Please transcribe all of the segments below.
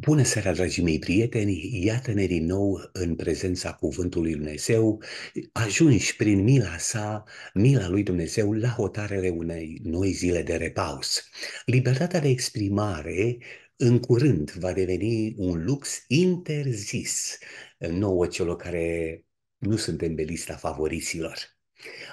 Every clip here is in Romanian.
Bună seara, dragii mei prieteni! Iată-ne din nou în prezența Cuvântului Dumnezeu, ajungi prin mila sa, mila lui Dumnezeu, la hotarele unei noi zile de repaus. Libertatea de exprimare în curând va deveni un lux interzis nouă celor care nu suntem pe lista favoriților.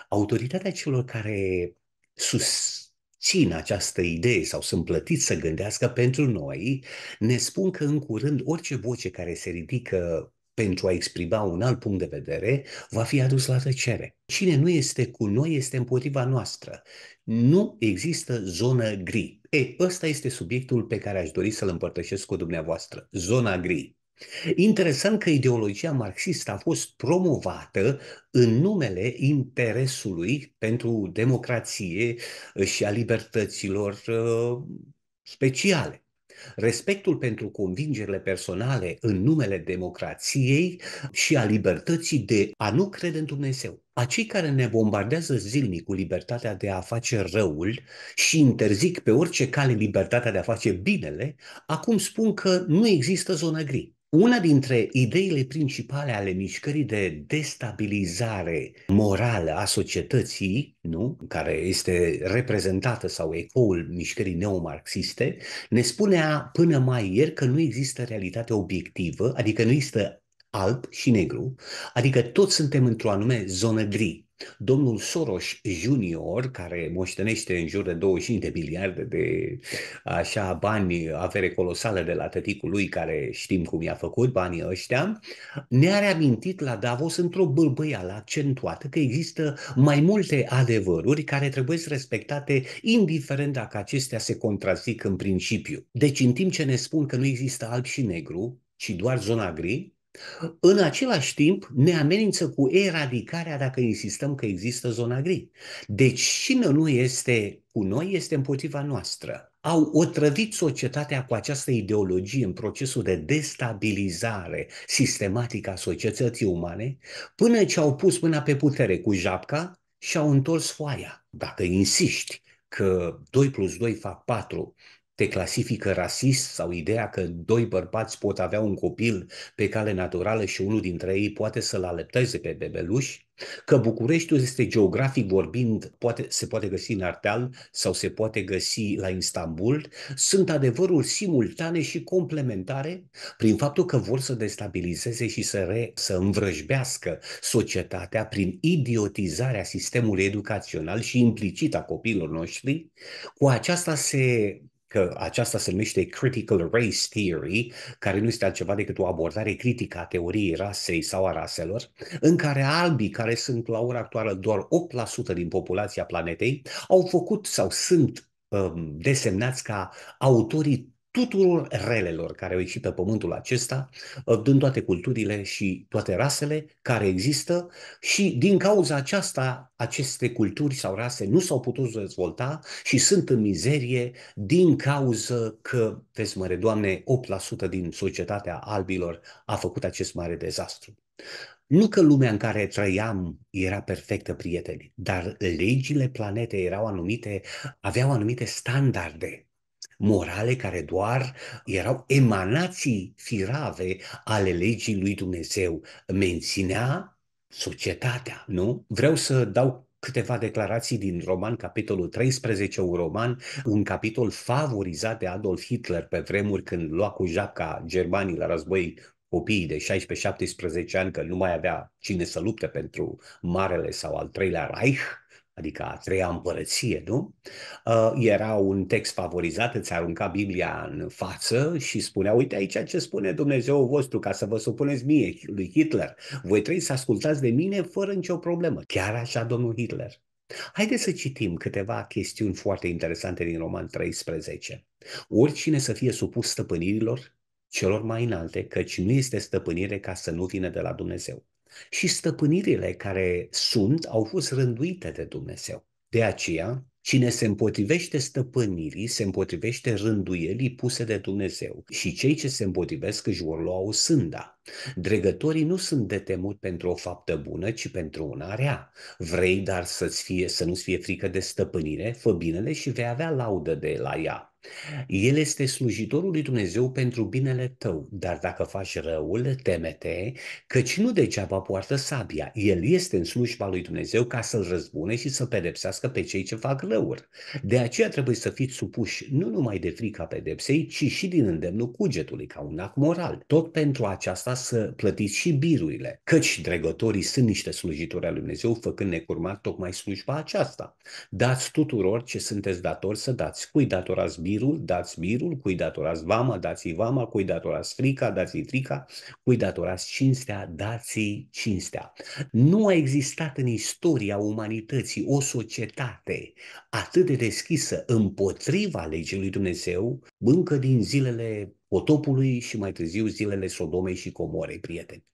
Autoritatea celor care sus țin această idee sau sunt plătiți să gândească pentru noi, ne spun că în curând orice voce care se ridică pentru a exprima un alt punct de vedere, va fi adus la tăcere. Cine nu este cu noi este împotriva noastră. Nu există zonă gri. E, ăsta este subiectul pe care aș dori să-l împărtășesc cu dumneavoastră. Zona gri. Interesant că ideologia marxistă a fost promovată în numele interesului pentru democrație uh, și a libertăților uh, speciale. Respectul pentru convingerile personale în numele democrației și a libertății de a nu crede în Dumnezeu. Acei care ne bombardează zilnic cu libertatea de a face răul și interzic pe orice cale libertatea de a face binele, acum spun că nu există zonă gri. Una dintre ideile principale ale mișcării de destabilizare morală a societății, nu? care este reprezentată sau ecoul mișcării neomarxiste, ne spunea până mai ieri că nu există realitate obiectivă, adică nu există alb și negru, adică toți suntem într-o anume zonă gri. Domnul Soros Junior, care moștenește în jur de 25 de miliarde de așa bani, avere colosală de la tăticul lui, care știm cum i-a făcut banii ăștia, ne-a reamintit la Davos într-o la accentuată că există mai multe adevăruri care trebuie respectate indiferent dacă acestea se contrazic în principiu. Deci în timp ce ne spun că nu există alb și negru, ci doar zona gri, în același timp, ne amenință cu eradicarea dacă insistăm că există zona gri. Deci cine nu este cu noi este împotriva noastră. Au otrăvit societatea cu această ideologie în procesul de destabilizare sistematică a societății umane, până ce au pus mâna pe putere cu japca și au întors foaia. Dacă insisti că 2 plus 2 fac 4 te clasifică rasist sau ideea că doi bărbați pot avea un copil pe cale naturală și unul dintre ei poate să-l alepteze pe bebeluș, că Bucureștiul este geografic vorbind, poate, se poate găsi în Ardeal sau se poate găsi la Istanbul, sunt adevăruri simultane și complementare prin faptul că vor să destabilizeze și să, re, să învrăjbească societatea prin idiotizarea sistemului educațional și implicit a copiilor noștri, cu aceasta se că aceasta se numește critical race theory, care nu este altceva decât o abordare critică a teoriei rasei sau a raselor, în care albii, care sunt la ora actuală doar 8% din populația planetei, au făcut sau sunt um, desemnați ca autorii tuturor relelor care au ieșit pe pământul acesta, din toate culturile și toate rasele care există și din cauza aceasta aceste culturi sau rase nu s-au putut dezvolta și sunt în mizerie din cauza că, vezi mare Doamne, 8% din societatea albilor a făcut acest mare dezastru. Nu că lumea în care trăiam era perfectă, prieteni, dar legile planetei erau anumite, aveau anumite standarde morale care doar erau emanații firave ale legii lui Dumnezeu. Menținea societatea, nu? Vreau să dau câteva declarații din roman, capitolul 13, un roman, un capitol favorizat de Adolf Hitler pe vremuri când lua cu japca germanii la război copiii de 16-17 ani, că nu mai avea cine să lupte pentru Marele sau al Treilea Reich, adică a treia împărăție, nu? Ă, era un text favorizat, îți arunca Biblia în față și spunea, uite aici ce spune Dumnezeu vostru, ca să vă supuneți mie, lui Hitler. Voi trebuie să ascultați de mine fără nicio problemă. Chiar așa domnul Hitler. Haideți să citim câteva chestiuni foarte interesante din Roman 13. Oricine să fie supus stăpânirilor celor mai înalte, căci nu este stăpânire ca să nu vină de la Dumnezeu și stăpânirile care sunt au fost rânduite de Dumnezeu. De aceea, Cine se împotrivește stăpânirii, se împotrivește rânduielii puse de Dumnezeu și cei ce se împotrivesc își vor lua o sânda. Dregătorii nu sunt de temut pentru o faptă bună, ci pentru una rea. Vrei, dar să-ți fie, să nu-ți fie frică de stăpânire, fă binele și vei avea laudă de la ea. El este slujitorul lui Dumnezeu pentru binele tău, dar dacă faci răul, temete, căci nu degeaba poartă sabia. El este în slujba lui Dumnezeu ca să-l răzbune și să pedepsească pe cei ce fac răuri. De aceea trebuie să fiți supuși nu numai de frica pedepsei, ci și din îndemnul cugetului, ca un act moral. Tot pentru aceasta să plătiți și birurile, căci dregătorii sunt niște slujitori al lui Dumnezeu, făcând necurmat tocmai slujba aceasta. Dați tuturor ce sunteți datori să dați. Cui datorați birurile? mirul, dați mirul, cui datorați vama, dați vama, cui datorați frica, dați frica, cui datorați cinstea, dați cinstea. Nu a existat în istoria umanității o societate atât de deschisă împotriva legii lui Dumnezeu, încă din zilele potopului și mai târziu zilele Sodomei și Comorei, prieteni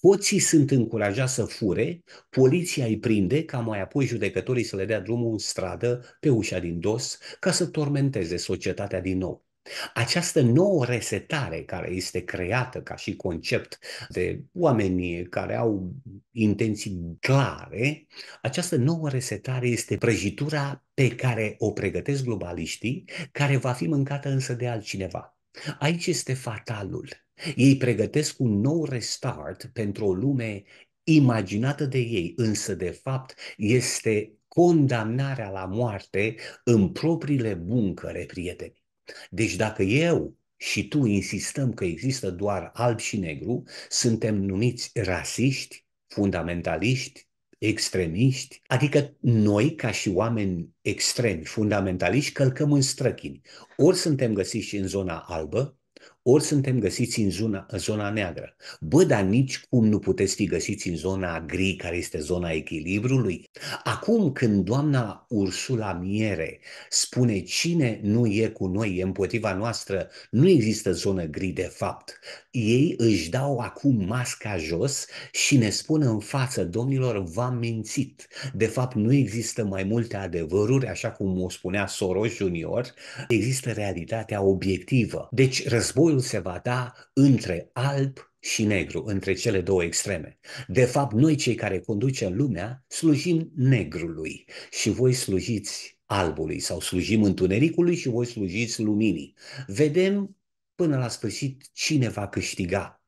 hoții sunt încurajați să fure, poliția îi prinde ca mai apoi judecătorii să le dea drumul în stradă pe ușa din dos ca să tormenteze societatea din nou. Această nouă resetare care este creată ca și concept de oamenii care au intenții clare, această nouă resetare este prăjitura pe care o pregătesc globaliștii, care va fi mâncată însă de altcineva. Aici este fatalul. Ei pregătesc un nou restart pentru o lume imaginată de ei, însă de fapt este condamnarea la moarte în propriile buncăre, prieteni. Deci dacă eu și tu insistăm că există doar alb și negru, suntem numiți rasiști, fundamentaliști, extremiști, adică noi ca și oameni extremi, fundamentaliști, călcăm în străchini. Ori suntem găsiți în zona albă, ori suntem găsiți în zona, în zona neagră. Bă, dar nici cum nu puteți fi găsiți în zona gri, care este zona echilibrului. Acum, când doamna Ursula Miere spune cine nu e cu noi, e împotriva noastră, nu există zonă gri de fapt ei își dau acum masca jos și ne spun în față, domnilor, v-am mințit. De fapt, nu există mai multe adevăruri, așa cum o spunea Soros Junior, există realitatea obiectivă. Deci războiul se va da între alb și negru, între cele două extreme. De fapt, noi cei care conducem lumea slujim negrului și voi slujiți albului sau slujim întunericului și voi slujiți luminii. Vedem până la sfârșit cine va câștiga.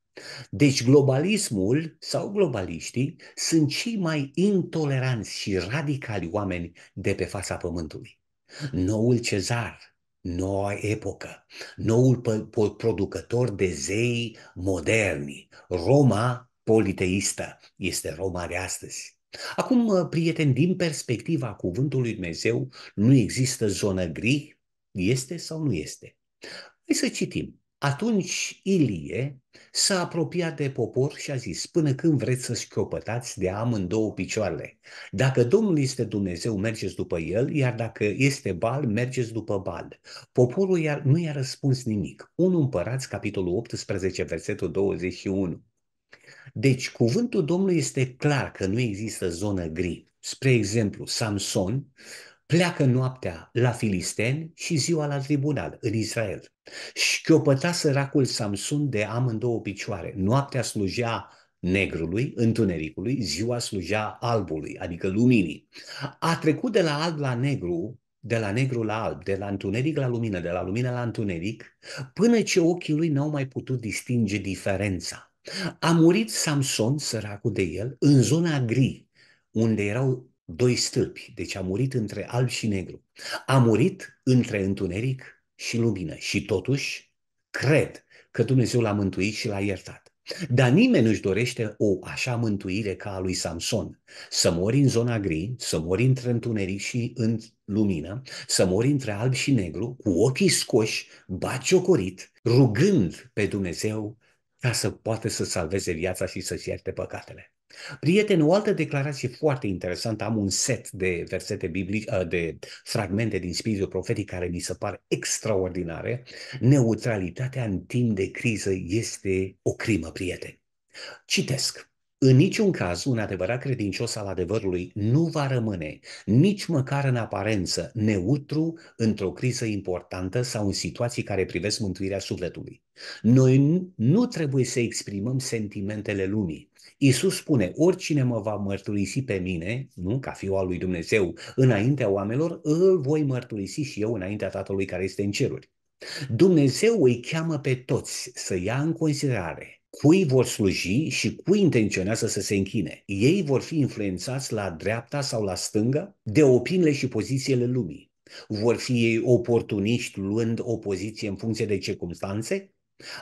Deci globalismul sau globaliștii sunt cei mai intoleranți și radicali oameni de pe fața pământului. Noul cezar, noua epocă, noul producător de zei moderni, Roma politeistă, este Roma de astăzi. Acum, prieteni, din perspectiva cuvântului Dumnezeu, nu există zonă gri, este sau nu este. Hai să citim. Atunci Ilie s-a apropiat de popor și a zis, până când vreți să șchiopătați de amândouă picioarele? Dacă Domnul este Dumnezeu, mergeți după el, iar dacă este Bal, mergeți după Bal. Poporul nu i-a răspuns nimic. 1 Împărați, capitolul 18, versetul 21. Deci, cuvântul Domnului este clar că nu există zonă gri. Spre exemplu, Samson pleacă noaptea la filisteni și ziua la tribunal, în Israel. Șchiopăta săracul Samson de amândouă picioare. Noaptea slujea negrului, întunericului, ziua slujea albului, adică luminii. A trecut de la alb la negru, de la negru la alb, de la întuneric la lumină, de la lumină la întuneric, până ce ochii lui n-au mai putut distinge diferența. A murit Samson, săracul de el, în zona gri, unde erau doi stâlpi, deci a murit între alb și negru. A murit între întuneric și lumină și totuși cred că Dumnezeu l-a mântuit și l-a iertat. Dar nimeni nu-și dorește o așa mântuire ca a lui Samson. Să mori în zona gri, să mori între întuneric și în lumină, să mori între alb și negru, cu ochii scoși, baciocorit, rugând pe Dumnezeu ca să poată să salveze viața și să-și ierte păcatele. Prieteni, o altă declarație foarte interesantă, am un set de versete biblice, uh, de fragmente din Spiritul Profetic care mi se par extraordinare. Neutralitatea în timp de criză este o crimă, prieteni. Citesc. În niciun caz, un adevărat credincios al adevărului nu va rămâne, nici măcar în aparență, neutru într-o criză importantă sau în situații care privesc mântuirea sufletului. Noi nu trebuie să exprimăm sentimentele lumii. Isus spune, oricine mă va mărturisi pe mine, nu ca fiul al lui Dumnezeu, înaintea oamenilor, îl voi mărturisi și eu înaintea Tatălui care este în ceruri. Dumnezeu îi cheamă pe toți să ia în considerare cui vor sluji și cui intenționează să se închine. Ei vor fi influențați la dreapta sau la stânga de opiniile și pozițiile lumii. Vor fi ei oportuniști luând o poziție în funcție de circunstanțe?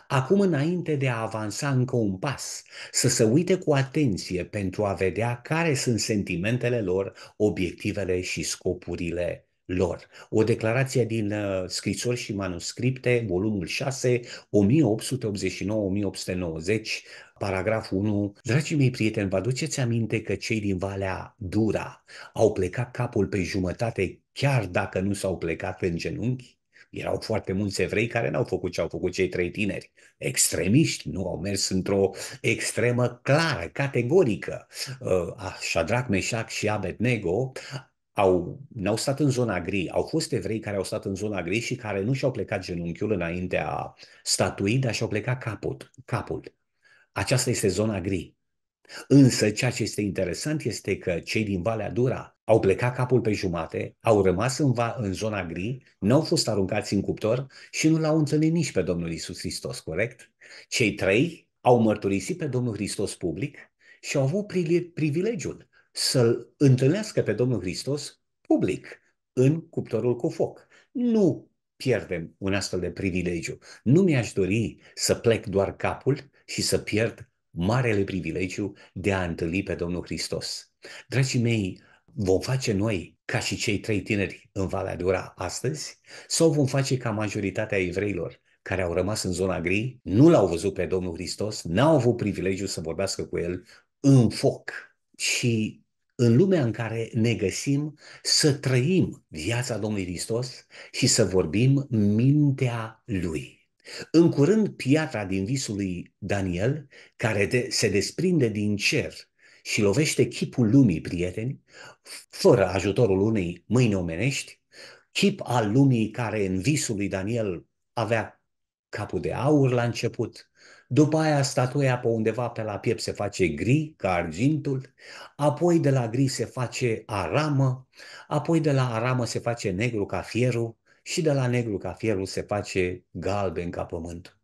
Acum, înainte de a avansa încă un pas, să se uite cu atenție pentru a vedea care sunt sentimentele lor, obiectivele și scopurile lor. O declarație din uh, scrisori și manuscripte, volumul 6, 1889-1890, paragraful 1. Dragii mei prieteni, vă aduceți aminte că cei din Valea Dura au plecat capul pe jumătate chiar dacă nu s-au plecat pe genunchi? Erau foarte mulți evrei care n-au făcut ce au făcut cei trei tineri. Extremiști nu au mers într-o extremă clară, categorică. Uh, Așadrac, Meșac și Abednego au, n-au stat în zona gri, au fost evrei care au stat în zona gri și care nu și-au plecat genunchiul înaintea statuii, dar și-au plecat capul. capul. Aceasta este zona gri. Însă ceea ce este interesant este că cei din Valea Dura au plecat capul pe jumate, au rămas în, va, în zona gri, n-au fost aruncați în cuptor și nu l-au întâlnit nici pe Domnul Isus Hristos, corect? Cei trei au mărturisit pe Domnul Hristos public și au avut privilegiul să-L întâlnească pe Domnul Hristos public, în cuptorul cu foc. Nu pierdem un astfel de privilegiu. Nu mi-aș dori să plec doar capul și să pierd marele privilegiu de a întâlni pe Domnul Hristos. Dragii mei, vom face noi ca și cei trei tineri în Valea Ura astăzi sau vom face ca majoritatea evreilor care au rămas în zona gri, nu l-au văzut pe Domnul Hristos, n-au avut privilegiu să vorbească cu el în foc și în lumea în care ne găsim să trăim viața Domnului Hristos și să vorbim mintea Lui. În curând, piatra din visul lui Daniel, care de, se desprinde din cer și lovește chipul lumii, prieteni, fără ajutorul unei mâini omenești, chip al lumii care în visul lui Daniel avea capul de aur la început, după aia statuia pe undeva pe la piept se face gri, ca argintul, apoi de la gri se face aramă, apoi de la aramă se face negru ca fierul și de la negru ca fierul se face galben ca pământul.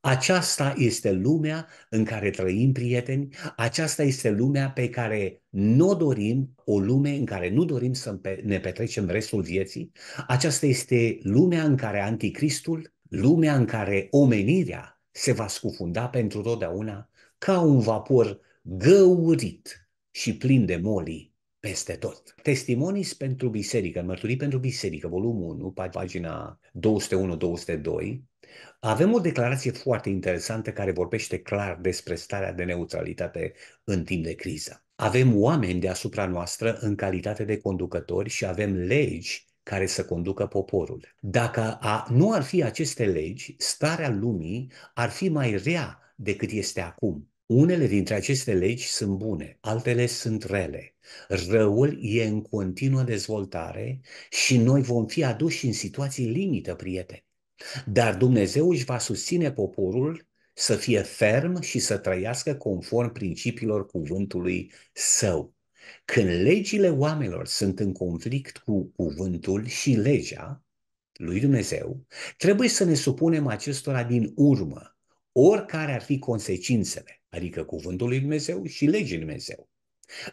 Aceasta este lumea în care trăim, prieteni, aceasta este lumea pe care nu dorim, o lume în care nu dorim să ne petrecem restul vieții, aceasta este lumea în care anticristul, lumea în care omenirea se va scufunda pentru totdeauna ca un vapor găurit și plin de molii peste tot. Testimonii pentru biserică, mărturii pentru biserică, volumul 1, pagina 201-202, avem o declarație foarte interesantă care vorbește clar despre starea de neutralitate în timp de criză. Avem oameni deasupra noastră în calitate de conducători și avem legi care să conducă poporul. Dacă a, nu ar fi aceste legi, starea lumii ar fi mai rea decât este acum. Unele dintre aceste legi sunt bune, altele sunt rele. Răul e în continuă dezvoltare și noi vom fi aduși în situații limită, prieteni. Dar Dumnezeu își va susține poporul să fie ferm și să trăiască conform principiilor cuvântului său. Când legile oamenilor sunt în conflict cu cuvântul și legea lui Dumnezeu, trebuie să ne supunem acestora din urmă, oricare ar fi consecințele, adică cuvântul lui Dumnezeu și legii lui Dumnezeu.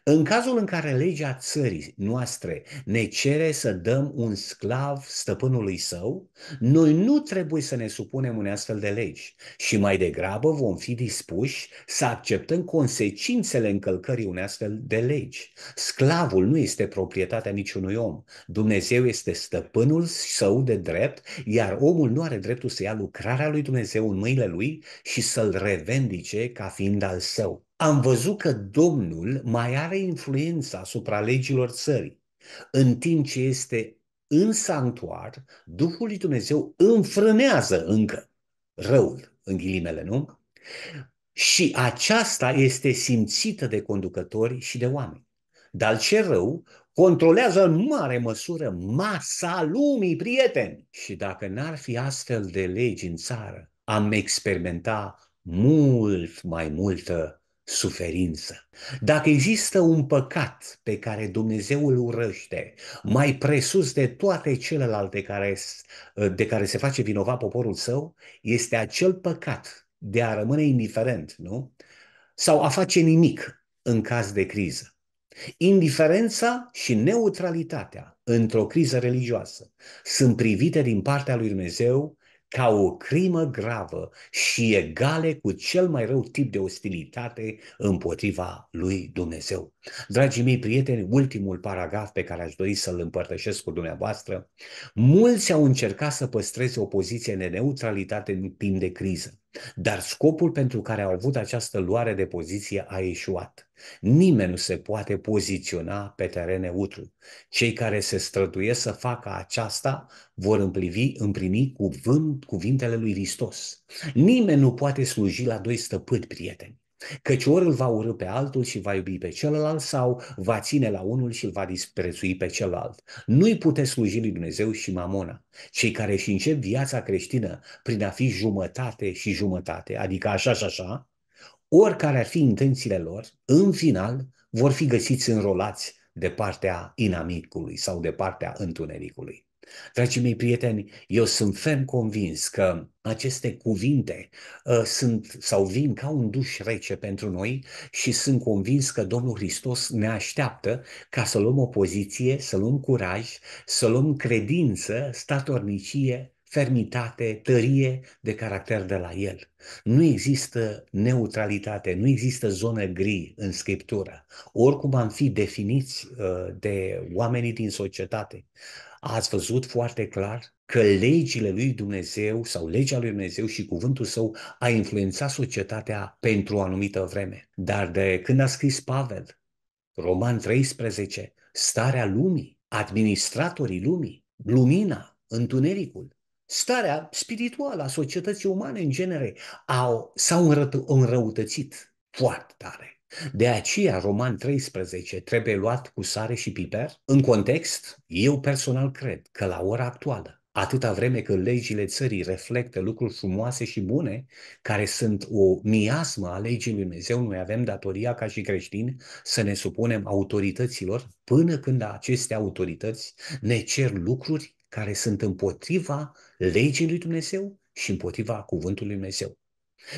În cazul în care legea țării noastre ne cere să dăm un sclav stăpânului său, noi nu trebuie să ne supunem unei astfel de legi și mai degrabă vom fi dispuși să acceptăm consecințele încălcării unei astfel de legi. Sclavul nu este proprietatea niciunui om. Dumnezeu este stăpânul său de drept, iar omul nu are dreptul să ia lucrarea lui Dumnezeu în mâinile lui și să-l revendice ca fiind al său am văzut că Domnul mai are influența asupra legilor țării, în timp ce este în sanctuar, Duhul lui Dumnezeu înfrânează încă răul, în ghilimele, nu? Și aceasta este simțită de conducători și de oameni. Dar ce rău controlează în mare măsură masa lumii, prieteni. Și dacă n-ar fi astfel de legi în țară, am experimenta mult mai multă suferință. Dacă există un păcat pe care Dumnezeu îl urăște, mai presus de toate celelalte care, ă, de care se face vinovat poporul său, este acel păcat de a rămâne indiferent, nu? Sau a face nimic în caz de criză. Indiferența și neutralitatea într-o criză religioasă sunt privite din partea lui Dumnezeu ca o crimă gravă și egale cu cel mai rău tip de ostilitate împotriva lui Dumnezeu. Dragii mei prieteni, ultimul paragraf pe care aș dori să-l împărtășesc cu dumneavoastră, mulți au încercat să păstreze o poziție de neutralitate în timp de criză, dar scopul pentru care au avut această luare de poziție a ieșuat. Nimeni nu se poate poziționa pe teren neutru. Cei care se străduiesc să facă aceasta vor împlivi, împlini cuvânt, cuvintele lui Hristos. Nimeni nu poate sluji la doi stăpâni, prieteni. Căci ori îl va urâ pe altul și va iubi pe celălalt sau va ține la unul și îl va disprețui pe celălalt. Nu-i puteți sluji lui Dumnezeu și mamona. Cei care își încep viața creștină prin a fi jumătate și jumătate, adică așa și așa, oricare ar fi intențiile lor, în final vor fi găsiți înrolați de partea inamicului sau de partea întunericului. Dragii mei prieteni, eu sunt ferm convins că aceste cuvinte uh, sunt sau vin ca un duș rece pentru noi și sunt convins că Domnul Hristos ne așteaptă ca să luăm o poziție, să luăm curaj, să luăm credință, statornicie fermitate, tărie de caracter de la el. Nu există neutralitate, nu există zonă gri în scriptură. Oricum am fi definiți uh, de oamenii din societate, ați văzut foarte clar că legile lui Dumnezeu sau legea lui Dumnezeu și cuvântul său a influențat societatea pentru o anumită vreme. Dar de când a scris Pavel, Roman 13, starea lumii, administratorii lumii, lumina, întunericul, starea spirituală a societății umane în genere au, s-au înrăutățit foarte tare. De aceea Roman 13 trebuie luat cu sare și piper. În context, eu personal cred că la ora actuală, atâta vreme că legile țării reflectă lucruri frumoase și bune, care sunt o miasmă a legii lui Dumnezeu, noi avem datoria ca și creștini să ne supunem autorităților până când aceste autorități ne cer lucruri care sunt împotriva legii lui Dumnezeu și împotriva cuvântului lui Dumnezeu.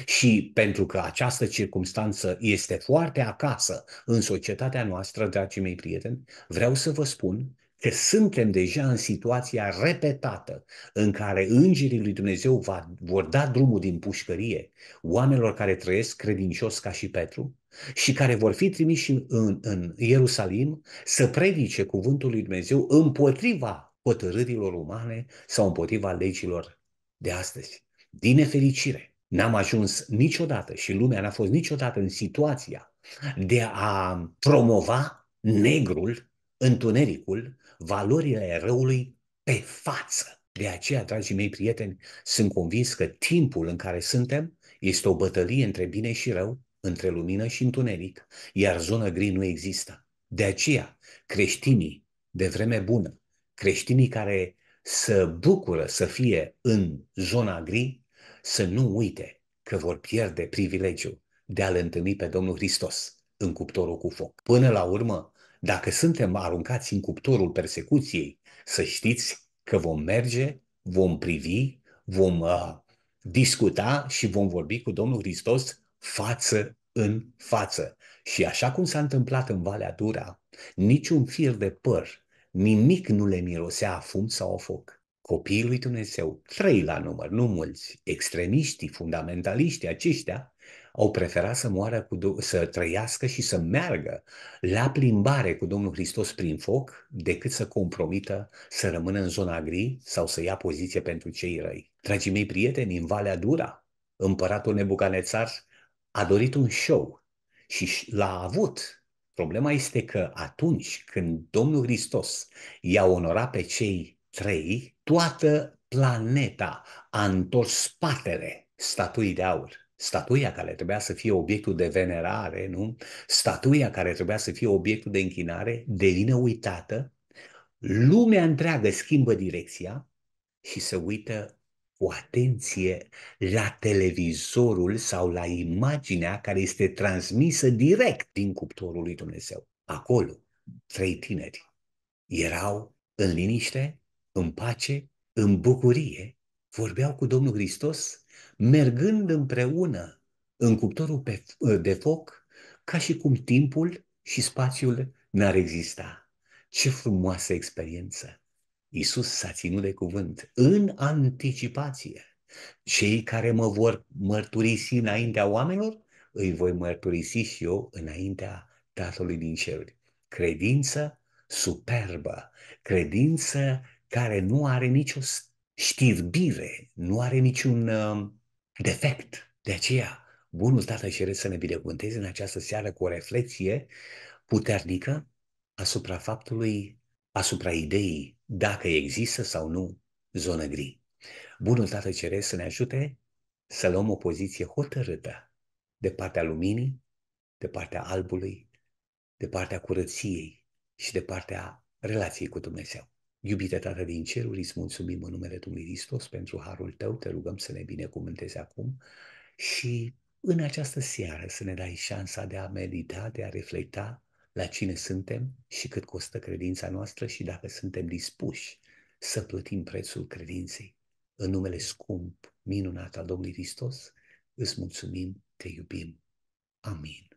Și pentru că această circumstanță este foarte acasă în societatea noastră, dragii mei prieteni, vreau să vă spun că suntem deja în situația repetată în care îngerii lui Dumnezeu va, vor da drumul din pușcărie oamenilor care trăiesc credincios ca și Petru și care vor fi trimiși în, în Ierusalim să predice cuvântul lui Dumnezeu împotriva hotărârilor umane sau împotriva legilor de astăzi. Din nefericire, n-am ajuns niciodată și lumea n-a fost niciodată în situația de a promova negrul, întunericul, valorile răului pe față. De aceea, dragii mei prieteni, sunt convins că timpul în care suntem este o bătălie între bine și rău, între lumină și întuneric, iar zona gri nu există. De aceea, creștinii de vreme bună creștinii care să bucură să fie în zona gri, să nu uite că vor pierde privilegiul de a-L întâlni pe Domnul Hristos în cuptorul cu foc. Până la urmă, dacă suntem aruncați în cuptorul persecuției, să știți că vom merge, vom privi, vom uh, discuta și vom vorbi cu Domnul Hristos față în față. Și așa cum s-a întâmplat în Valea Dura, niciun fir de păr nimic nu le mirosea a fum sau a foc. Copiii lui Dumnezeu, trei la număr, nu mulți, extremiștii, fundamentaliști, aceștia, au preferat să moară cu, să trăiască și să meargă la plimbare cu Domnul Hristos prin foc decât să compromită să rămână în zona gri sau să ia poziție pentru cei răi. Dragii mei prieteni, în Valea Dura, împăratul Nebucanețar a dorit un show și l-a avut Problema este că atunci când Domnul Hristos i-a onorat pe cei trei, toată planeta a întors spatele statuii de aur. Statuia care trebuia să fie obiectul de venerare, nu? Statuia care trebuia să fie obiectul de închinare devine uitată, lumea întreagă schimbă direcția și se uită o atenție la televizorul sau la imaginea care este transmisă direct din cuptorul lui Dumnezeu. Acolo, trei tineri erau în liniște, în pace, în bucurie, vorbeau cu Domnul Hristos, mergând împreună în cuptorul pe, de foc, ca și cum timpul și spațiul n-ar exista. Ce frumoasă experiență! Isus s-a ținut de cuvânt în anticipație. Cei care mă vor mărturisi înaintea oamenilor, îi voi mărturisi și eu înaintea Tatălui din ceruri. Credință superbă, credință care nu are nicio știrbire, nu are niciun uh, defect. De aceea, Bunul Tată Ceresc să ne binecuvânteze în această seară cu o reflexie puternică asupra faptului, asupra ideii dacă există sau nu zonă gri. Bunul Tată Ceresc să ne ajute să luăm o poziție hotărâtă de partea luminii, de partea albului, de partea curăției și de partea relației cu Dumnezeu. Iubite Tată din ceruri, îți mulțumim în numele Domnului Hristos pentru harul tău, te rugăm să ne binecuvântezi acum și în această seară să ne dai șansa de a medita, de a reflecta la cine suntem și cât costă credința noastră și dacă suntem dispuși să plătim prețul credinței. În numele scump, minunat al Domnului Hristos, îți mulțumim, te iubim. Amin.